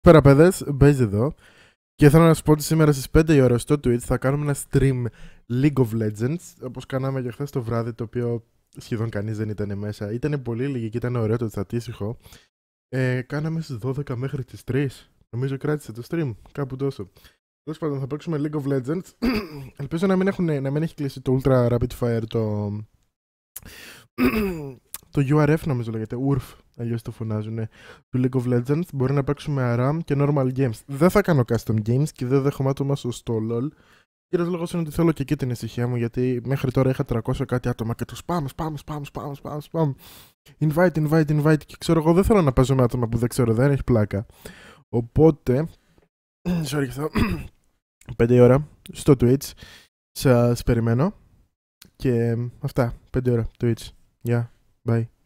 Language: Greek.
Πέρα παιδες, μπέζει εδώ. Και θέλω να σα πω ότι σήμερα στις 5 η ώρα στο Twitch θα κάνουμε ένα stream League of Legends. όπως κάναμε και χθες το βράδυ, το οποίο σχεδόν κανείς δεν ήταν μέσα. Ήταν πολύ λίγη και ήταν ωραίο το τσατήσυχο. Ε, κάναμε στις 12 μέχρι τις 3. Νομίζω κράτησε το stream, κάπου τόσο. Τέλος πάντων, θα παίξουμε League of Legends. Ελπίζω να μην, έχουν, να μην έχει κλείσει το Ultra Rapid Fire το. το URF νομίζω λέγεται, URF αλλιώς το φωνάζουν, του League of Legends, μπορεί να παίξουμε RAM και normal games. Δεν θα κάνω custom games και δεν δέχομαι άτομα στο LOL. Κύριος λόγος είναι ότι θέλω και εκεί την ησυχία μου, γιατί μέχρι τώρα είχα 300 κάτι άτομα και τους spam, spam, spam, spam, spam, Invite, invite, invite. Και ξέρω εγώ δεν θέλω να παίζω με άτομα που δεν ξέρω, δεν έχει πλάκα. Οπότε. Sorry, αυτό. 5 ώρα στο Twitch. Σας περιμένω. Και αυτά. 5 ώρα Twitch. Γεια. Yeah. Bye.